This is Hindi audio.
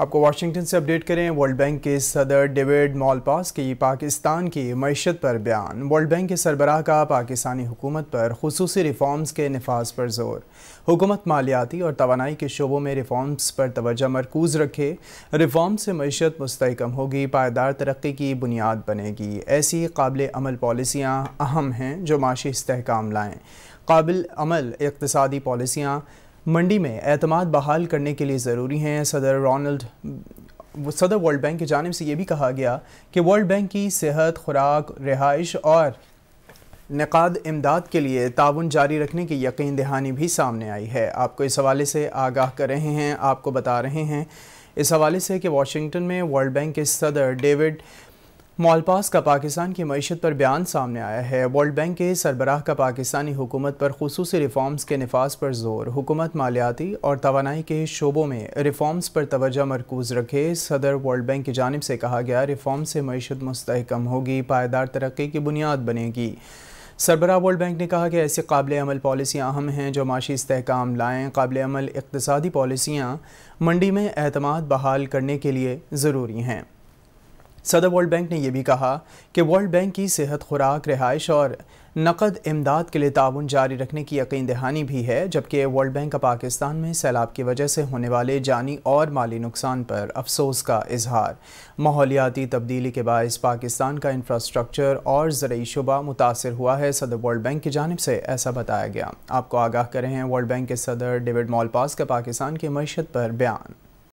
आपको वाशिंगटन से अपडेट करें वर्ल्ड बैंक के सदर डेविड मॉलपास की पाकिस्तान की मीशत पर बयान वर्ल्ड बैंक के सरबराह का पाकिस्तानी हुकूमत पर खसूस रिफॉर्म्स के नफाज पर जोर हुकूमत मालियाती और तोानाई के शोबों में रिफॉर्म्स पर तोजह मरकूज़ रखे रिफॉर्म से मीशत मस्तकम होगी पायदार तरक्की की बुनियाद बनेगी ऐसी काबिल अमल पॉलिसियाँ अहम हैं जो माशी इसकाम लाएँ काबिल अमल इकतदी पॉलिसियाँ मंडी में अहतमाद बहाल करने के लिए ज़रूरी हैं सदर रोनल्ड सदर वर्ल्ड बैंक की जानब से ये भी कहा गया कि वर्ल्ड बैंक की सेहत खुराक रिहाइश और नक़ाद इमदाद के लिए ताउन जारी रखने की यकीन दहानी भी सामने आई है आपको इस हवाले से आगाह कर रहे हैं आपको बता रहे हैं इस हवाले से कि वाशिंगटन में वर्ल्ड बैंक के सदर डेविड मॉलपास का पाकिस्तान की मीशत पर बयान सामने आया है वर्ल्ड बैंक के सरबराह का पाकिस्तानी हुकूमत पर खसूस रिफॉर्म्स के नफाज पर जोर हुकूमत मालियाती और तोानाई के शोबों में रिफॉर्म्स पर तोज्जा मरकूज रखे सदर वर्ल्ड बैंक की जानब से कहा गया रिफॉर्म से मीशत मस्तकम होगी पायदार तरक्की की बुनियाद बनेगी सरबरा वर्ल्ड बैंक ने कहा कि ऐसी काबिल अमल पॉलिसियाँ अहम हैं जो माशी इसकाम लाएँ काबिल अमल इकतदी पॉलिसियाँ मंडी में अहतमाद बहाल करने के लिए ज़रूरी हैं सदर वर्ल्ड बैंक ने यह भी कहा कि वर्ल्ड बैंक की सेहत खुराक रिहाइश और नकद इमदाद के लिए ताउन जारी रखने की यकीन दहानी भी है जबकि वर्ल्ड बैंक का पाकिस्तान में सैलाब की वजह से होने वाले जानी और माली नुकसान पर अफसोस का इजहार माहौलियाती तब्दीली के बायस पाकिस्तान का इंफ्रास्ट्रक्चर और ज़रूरी शुबा मुतासर हुआ है सदर वर्ल्ड बैंक की जानब से ऐसा बताया गया आपको आगाह करें वर्ल्ड बैंक के सदर डेविड मॉलपास का पाकिस्तान की मीशत पर बयान